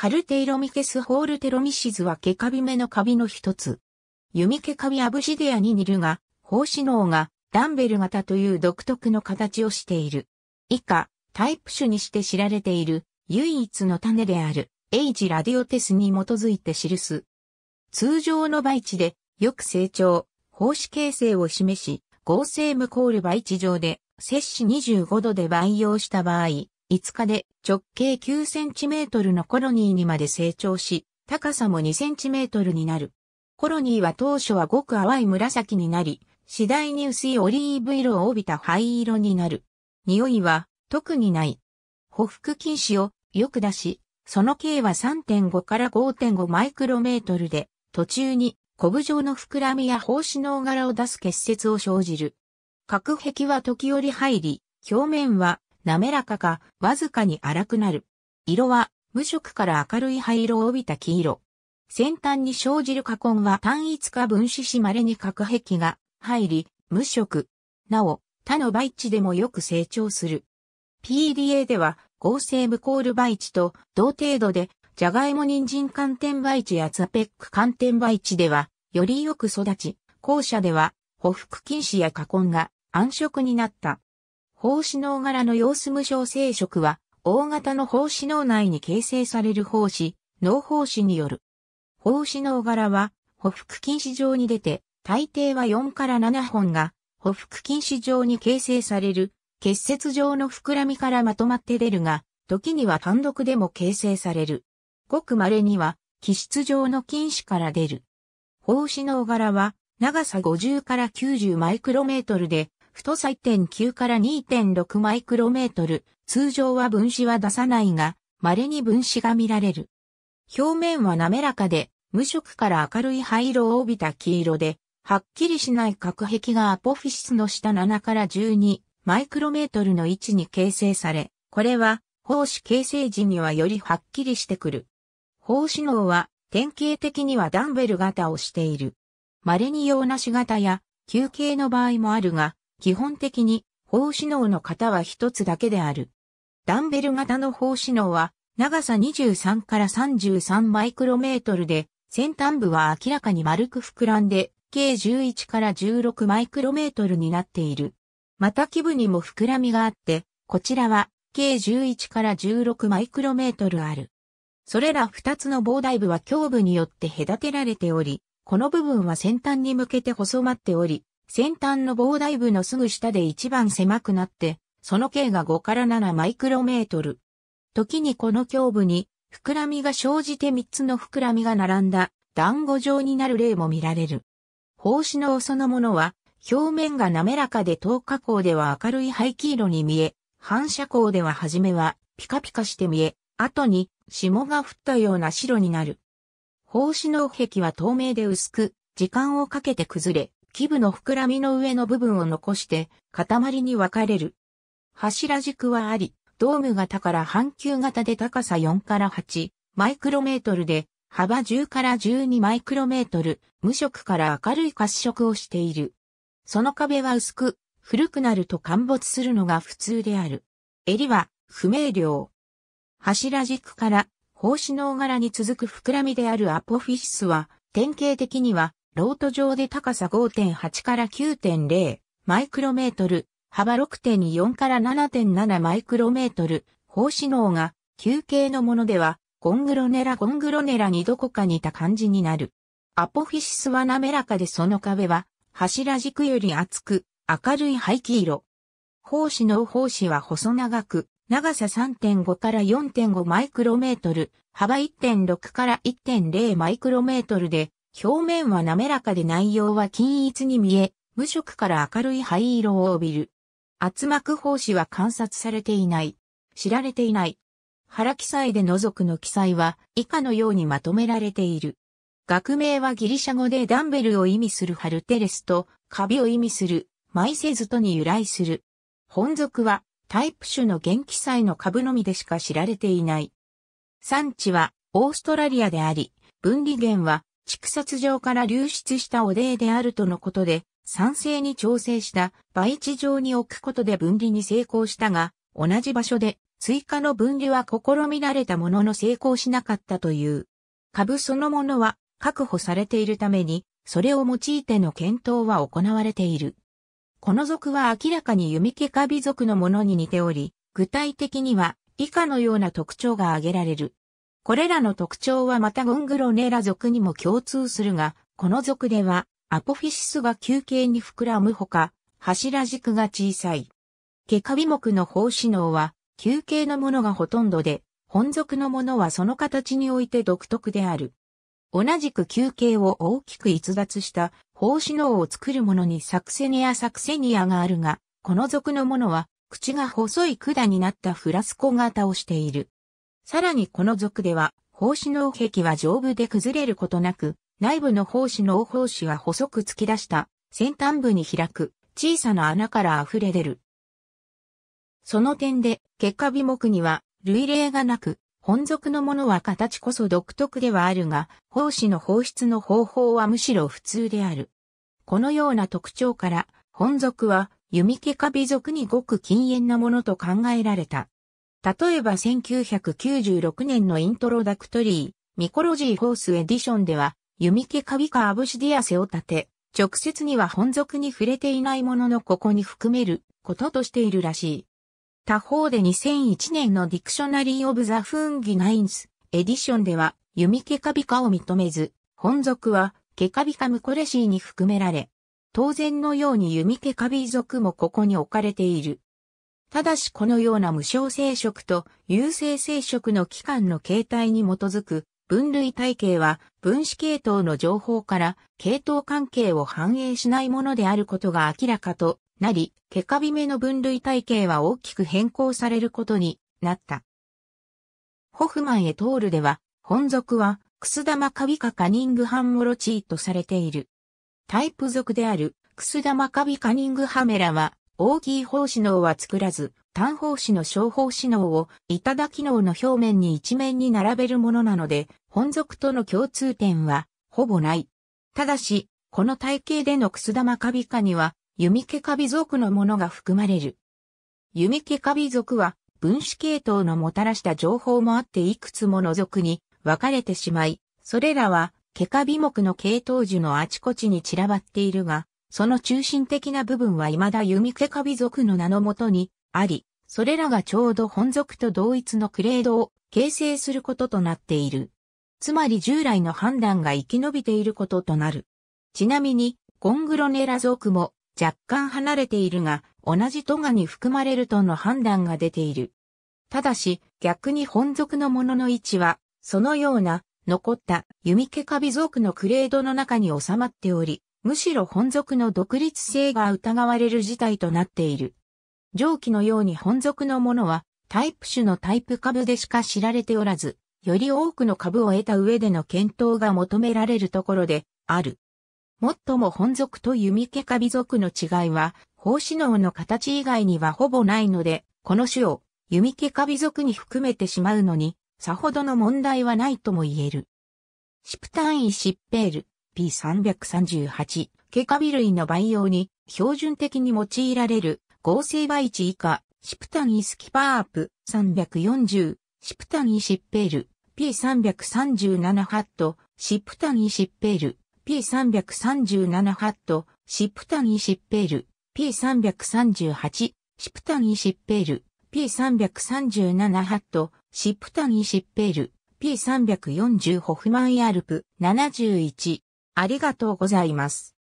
ハルテイロミケスホールテロミシズは毛カビ目のカビの一つ。弓毛カビアブシデアに似るが、胞子脳がダンベル型という独特の形をしている。以下、タイプ種にして知られている唯一の種であるエイジラディオテスに基づいて記す。通常の培地でよく成長、胞子形成を示し、合成無コール培地上で摂氏25度で培養した場合、5日で直径9センチメートルのコロニーにまで成長し、高さも2センチメートルになる。コロニーは当初はごく淡い紫になり、次第に薄いオリーブ色を帯びた灰色になる。匂いは特にない。補服菌糸をよく出し、その径は3.5から5.5マイクロメートルで、途中にコブ状の膨らみや胞子の柄を出す結節を生じる。隔壁は時折入り、表面は滑らかか、わずかに荒くなる。色は、無色から明るい灰色を帯びた黄色。先端に生じる花根は単一か分子し稀に核壁が入り、無色。なお、他の培地でもよく成長する。PDA では合成無コール培地と同程度で、ジャガイモ人参寒天培地やザペック寒天培地では、よりよく育ち、後者では、補腹菌糸や花根が暗色になった。胞子脳柄の様子無症生殖は、大型の胞子脳内に形成される胞子、脳胞子による。胞子脳柄は、補腹筋糸状に出て、大抵は4から7本が、補腹筋糸状に形成される、結節状の膨らみからまとまって出るが、時には単独でも形成される。ごく稀には、気質状の筋糸から出る。胞子脳柄は、長さ50から90マイクロメートルで、太さ1.9から2.6マイクロメートル、通常は分子は出さないが、稀に分子が見られる。表面は滑らかで、無色から明るい灰色を帯びた黄色で、はっきりしない核壁がアポフィシスの下7から12マイクロメートルの位置に形成され、これは、胞子形成時にはよりはっきりしてくる。胞子脳は、典型的にはダンベル型をしている。稀に用なし型や、球形の場合もあるが、基本的に砲支脳の型は一つだけである。ダンベル型の砲支脳は長さ23から33マイクロメートルで、先端部は明らかに丸く膨らんで、計11から16マイクロメートルになっている。また基部にも膨らみがあって、こちらは計11から16マイクロメートルある。それら2つの膨大部は胸部によって隔てられており、この部分は先端に向けて細まっており、先端の膨大部のすぐ下で一番狭くなって、その径が5から7マイクロメートル。時にこの胸部に膨らみが生じて3つの膨らみが並んだ団子状になる例も見られる。胞子の尾そのものは表面が滑らかで透過光では明るい排気色に見え、反射光では初めはピカピカして見え、後に霜が降ったような白になる。胞子の壁は透明で薄く、時間をかけて崩れ、基部の膨らみの上の部分を残して、塊に分かれる。柱軸はあり、ドーム型から半球型で高さ4から8マイクロメートルで、幅10から12マイクロメートル、無色から明るい褐色をしている。その壁は薄く、古くなると陥没するのが普通である。襟は不明瞭。柱軸から、胞子の柄に続く膨らみであるアポフィシスは、典型的にはロート上で高さ5.8から9.0マイクロメートル、幅6.4から7.7マイクロメートル、放子能が、球形のものでは、ゴングロネラゴングロネラにどこか似た感じになる。アポフィシスは滑らかでその壁は、柱軸より厚く、明るい灰黄色。胞子の胞子は細長く、長さ3.5から4.5マイクロメートル、幅1.6から1.0マイクロメートルで、表面は滑らかで内容は均一に見え、無色から明るい灰色を帯びる。厚膜胞子は観察されていない。知られていない。原記載で除くの記載は以下のようにまとめられている。学名はギリシャ語でダンベルを意味するハルテレスと、カビを意味するマイセズトに由来する。本属はタイプ種の原記載の株のみでしか知られていない。産地はオーストラリアであり、分離源は畜殺場から流出した汚泥であるとのことで、酸性に調整した培地上に置くことで分離に成功したが、同じ場所で追加の分離は試みられたものの成功しなかったという。株そのものは確保されているために、それを用いての検討は行われている。この属は明らかに弓毛カビ属のものに似ており、具体的には以下のような特徴が挙げられる。これらの特徴はまたゴングロネラ属にも共通するが、この属ではアポフィシスが球形に膨らむほか、柱軸が小さい。ケカビ目の胞子能は球形のものがほとんどで、本属のものはその形において独特である。同じく球形を大きく逸脱した胞子脳を作るものにサクセニアサクセニアがあるが、この属のものは口が細い管になったフラスコ型をしている。さらにこの族では、胞子脳壁は丈夫で崩れることなく、内部の胞子脳胞子は細く突き出した先端部に開く小さな穴から溢れ出る。その点で、結果微目には類例がなく、本属のものは形こそ独特ではあるが、胞子の放出の方法はむしろ普通である。このような特徴から、本属は弓毛果微属にごく禁煙なものと考えられた。例えば1996年のイントロダクトリー、ミコロジーホースエディションでは、弓毛カビカアブシディアセを立て、直接には本属に触れていないもののここに含めることとしているらしい。他方で2001年のディクショナリー・オブ・ザ・フーンギ・ナインスエディションでは、弓毛カビカを認めず、本属はケカビカムコレシーに含められ、当然のように弓毛カビ属もここに置かれている。ただしこのような無償生殖と有性生殖の期間の形態に基づく分類体系は分子系統の情報から系統関係を反映しないものであることが明らかとなり、ケカビメの分類体系は大きく変更されることになった。ホフマンエトールでは、本属はクスダマカビカカニングハンモロチーとされている。タイプ属であるクスダマカビカニングハメラは大きい方指能は作らず、単方指の小方指能を頂機能の表面に一面に並べるものなので、本属との共通点はほぼない。ただし、この体系でのくす玉カビ科には、弓毛カビ属のものが含まれる。弓毛カビ属は、分子系統のもたらした情報もあっていくつもの属に分かれてしまい、それらは、毛カビ目の系統樹のあちこちに散らばっているが、その中心的な部分は未だ弓毛カビ族の名のもとにあり、それらがちょうど本族と同一のクレードを形成することとなっている。つまり従来の判断が生き延びていることとなる。ちなみに、ゴングロネラ族も若干離れているが、同じトガに含まれるとの判断が出ている。ただし、逆に本族のものの位置は、そのような、残った弓毛カビ族のクレードの中に収まっており、むしろ本族の独立性が疑われる事態となっている。上記のように本族のものはタイプ種のタイプ株でしか知られておらず、より多くの株を得た上での検討が求められるところである。もっとも本族と弓毛カビ族の違いは、胞子脳の形以外にはほぼないので、この種を弓毛カビ族に含めてしまうのに、さほどの問題はないとも言える。シプタンイ・シッペール、p 3 3 8ケカビ類の培養に標準的に用いられる合成培地以下、シプタンイスキパープ340、シプタンイシッペール P337 ハット、シプタンイシッペール P337 ハット、シプタンイシッペール P338、シプタンイシッペール P337 ハット、シプタンイシッペール P340 ホフマンアルプ71、ありがとうございます。